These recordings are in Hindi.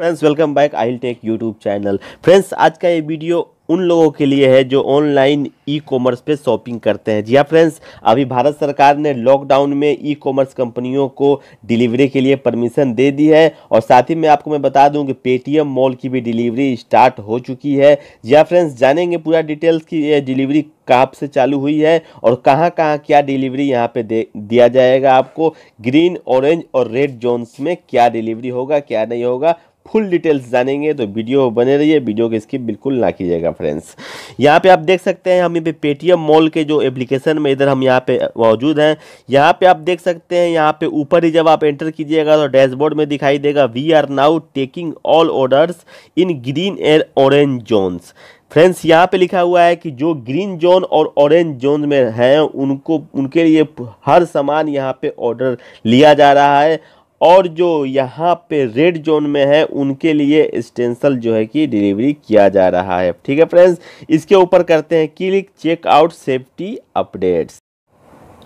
friends welcome back I tech YouTube channel friends आज का ये वीडियो उन लोगों के लिए है जो ऑनलाइन ई कॉमर्स पे शॉपिंग करते हैं जी हाँ फ्रेंड्स अभी भारत सरकार ने लॉकडाउन में ई कॉमर्स कंपनियों को डिलीवरी के लिए परमिशन दे दी है और साथ ही मैं आपको मैं बता दूं कि पेटीएम मॉल की भी डिलीवरी स्टार्ट हो चुकी है जी हाँ फ्रेंड्स जानेंगे पूरा डिटेल्स की ये डिलीवरी कहाँ से चालू हुई है और कहाँ कहाँ क्या डिलीवरी यहाँ पे दे दिया जाएगा आपको ग्रीन ऑरेंज और रेड जोन्स में क्या डिलीवरी होगा क्या नहीं होगा फुल डिटेल्स जानेंगे तो वीडियो बने रहिए वीडियो को स्किप बिल्कुल ना कीजिएगा फ्रेंड्स यहाँ पे आप देख सकते हैं हम यहाँ पे पेटीएम मॉल के जो एप्लीकेशन में इधर हम यहाँ पे मौजूद हैं यहाँ पे आप देख सकते हैं यहाँ पे ऊपर ही जब आप एंटर कीजिएगा तो डैशबोर्ड में दिखाई देगा we are now taking all orders in green and orange zones friends यहाँ पे लिखा हुआ है कि जो ग्रीन जोन और ऑरेंज जोन में हैं उनको उनके लिए हर सामान यहाँ पे ऑर्डर लिया जा रहा है और जो यहाँ पे रेड जोन में है उनके लिए स्टेंसल जो है कि डिलीवरी किया जा रहा है ठीक है फ्रेंड्स इसके ऊपर करते हैं क्लिक चेकआउट सेफ्टी अपडेट्स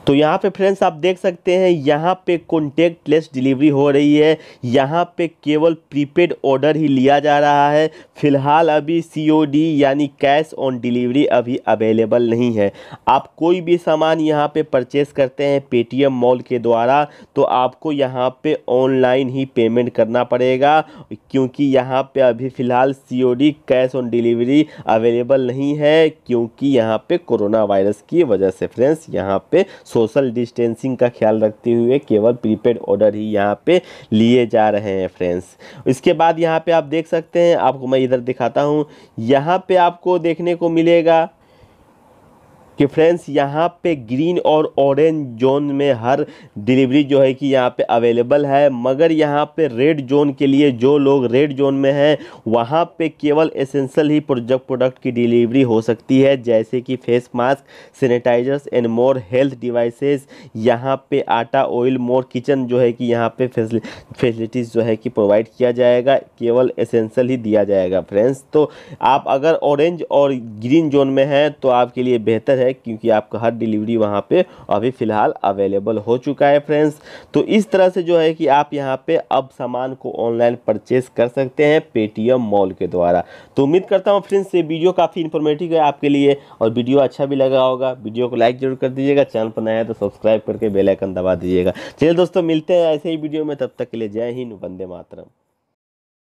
तो यहाँ पे फ्रेंड्स आप देख सकते हैं यहाँ पे कॉन्टेक्ट लेस डिलीवरी हो रही है यहाँ पे केवल प्रीपेड ऑर्डर ही लिया जा रहा है फिलहाल अभी सी यानी कैश ऑन डिलीवरी अभी अवेलेबल नहीं है आप कोई भी सामान यहाँ पे परचेस करते हैं पेटीएम मॉल के द्वारा तो आपको यहाँ पे ऑनलाइन ही पेमेंट करना पड़ेगा क्योंकि यहाँ पे अभी फ़िलहाल सी कैश ऑन डिलीवरी अवेलेबल नहीं है क्योंकि यहाँ पे कोरोना वायरस की वजह से फ्रेंड्स यहाँ पे सोशल डिस्टेंसिंग का ख्याल रखते हुए केवल प्रीपेड ऑर्डर ही यहाँ पे लिए जा रहे हैं फ्रेंड्स इसके बाद यहाँ पे आप देख सकते हैं आपको मैं इधर दिखाता हूँ यहाँ पे आपको देखने को मिलेगा कि फ्रेंड्स यहाँ पे ग्रीन और ऑरेंज जोन में हर डिलीवरी जो है कि यहाँ पे अवेलेबल है मगर यहाँ पे रेड जोन के लिए जो लोग रेड जोन में हैं वहाँ पे केवल एसेंशल ही प्रोजेक्ट प्रोडक्ट की डिलीवरी हो सकती है जैसे कि face mask sanitizers and more health devices यहाँ पे आटा ऑयल मोर किचन जो है कि यहाँ पे फैसिलिटीज़ जो है कि प्रोवाइड किया जाएगा केवल एसेंशल ही दिया जाएगा फ्रेंड्स तो आप अगर ऑरेंज और ग्रीन जोन में हैं तो आपके लिए बेहतर है है क्योंकि आपका हर डिलीवरी वहाँ पे अभी फ़िलहाल अवेलेबल हो चुका है फ्रेंड्स तो इस तरह से जो है कि आप यहाँ पे अब सामान को ऑनलाइन परचेस कर सकते हैं पेटीएम मॉल के द्वारा तो उम्मीद करता हूँ फ्रेंड्स ये वीडियो काफ़ी इन्फॉर्मेटिव है आपके लिए और वीडियो अच्छा भी लगा होगा वीडियो को लाइक जरूर कर दीजिएगा चैनल पर नया है तो सब्सक्राइब करके बेलाइकन दबा दीजिएगा चलिए दोस्तों मिलते हैं ऐसे ही वीडियो में तब तक के लिए जय हिंद वंदे मातरम